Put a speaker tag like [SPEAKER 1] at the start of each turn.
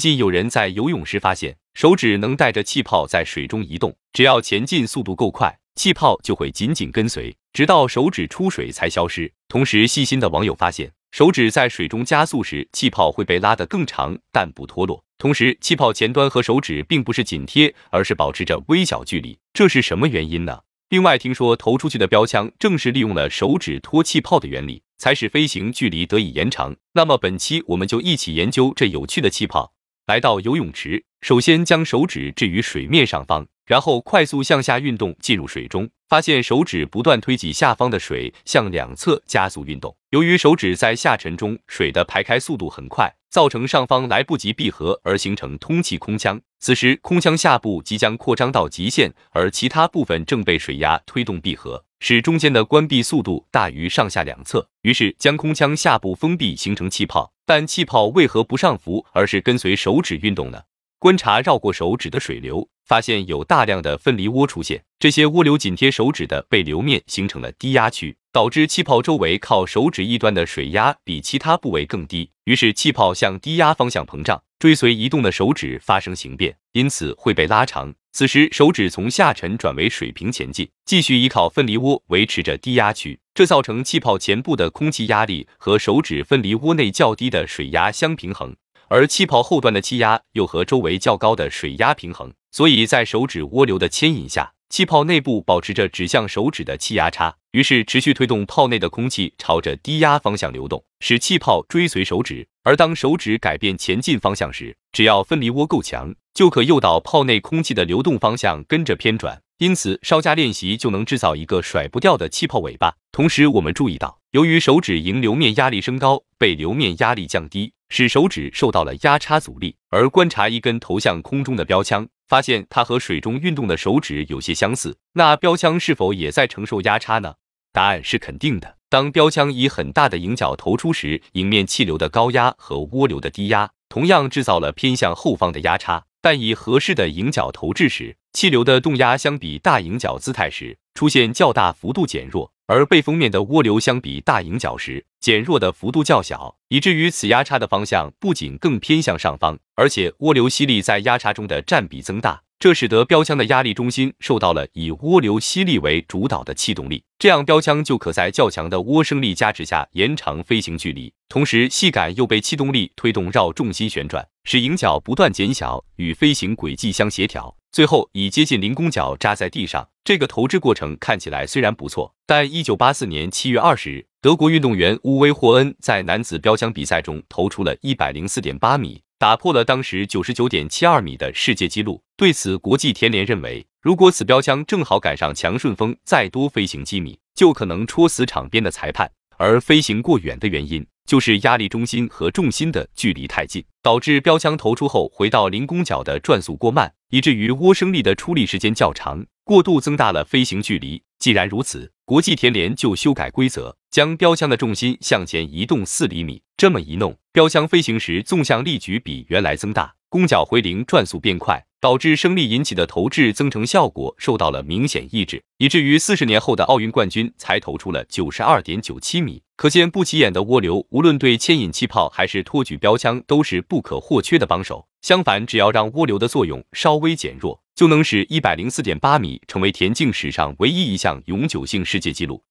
[SPEAKER 1] 近有人在游泳时发现，手指能带着气泡在水中移动，只要前进速度够快，气泡就会紧紧跟随，直到手指出水才消失。同时，细心的网友发现，手指在水中加速时，气泡会被拉得更长，但不脱落。同时，气泡前端和手指并不是紧贴，而是保持着微小距离，这是什么原因呢？另外，听说投出去的标枪正是利用了手指托气泡的原理，才使飞行距离得以延长。那么，本期我们就一起研究这有趣的气泡。来到游泳池，首先将手指置于水面上方，然后快速向下运动进入水中。发现手指不断推挤下方的水向两侧加速运动，由于手指在下沉中，水的排开速度很快，造成上方来不及闭合而形成通气空腔。此时空腔下部即将扩张到极限，而其他部分正被水压推动闭合，使中间的关闭速度大于上下两侧，于是将空腔下部封闭形成气泡。但气泡为何不上浮，而是跟随手指运动呢？观察绕过手指的水流，发现有大量的分离涡出现。这些涡流紧贴手指的背流面，形成了低压区，导致气泡周围靠手指一端的水压比其他部位更低。于是气泡向低压方向膨胀，追随移动的手指发生形变，因此会被拉长。此时手指从下沉转为水平前进，继续依靠分离涡维持着低压区，这造成气泡前部的空气压力和手指分离涡内较低的水压相平衡。而气泡后端的气压又和周围较高的水压平衡，所以在手指涡流的牵引下，气泡内部保持着指向手指的气压差，于是持续推动泡内的空气朝着低压方向流动，使气泡追随手指。而当手指改变前进方向时，只要分离涡够强，就可诱导泡内空气的流动方向跟着偏转。因此，稍加练习就能制造一个甩不掉的气泡尾巴。同时，我们注意到，由于手指迎流面压力升高，被流面压力降低。使手指受到了压差阻力，而观察一根投向空中的标枪，发现它和水中运动的手指有些相似。那标枪是否也在承受压差呢？答案是肯定的。当标枪以很大的迎角投出时，迎面气流的高压和涡流的低压，同样制造了偏向后方的压差。但以合适的迎角投掷时，气流的动压相比大迎角姿态时，出现较大幅度减弱。而被封面的涡流相比大迎角时减弱的幅度较小，以至于此压差的方向不仅更偏向上方，而且涡流吸力在压差中的占比增大，这使得标枪的压力中心受到了以涡流吸力为主导的气动力，这样标枪就可在较强的涡升力加持下延长飞行距离，同时细杆又被气动力推动绕重心旋转，使迎角不断减小与飞行轨迹相协调，最后以接近零公角扎在地上。这个投掷过程看起来虽然不错，但一九八四年七月二十日，德国运动员乌威·霍恩在男子标枪比赛中投出了一百零四点八米，打破了当时九十九点七二米的世界纪录。对此，国际田联认为，如果此标枪正好赶上强顺风，再多飞行几米，就可能戳死场边的裁判。而飞行过远的原因，就是压力中心和重心的距离太近，导致标枪投出后回到零公角的转速过慢，以至于涡升力的出力时间较长。过度增大了飞行距离。既然如此，国际田联就修改规则，将标枪的重心向前移动四厘米。这么一弄，标枪飞行时纵向力矩比原来增大，弓脚回零转速变快，导致升力引起的投掷增程效果受到了明显抑制，以至于四十年后的奥运冠军才投出了九十二点九七米。可见不起眼的涡流，无论对牵引气泡还是托举标枪，都是不可或缺的帮手。相反，只要让涡流的作用稍微减弱，就能使一百零四点八米成为田径史上唯一一项永久性世界纪录。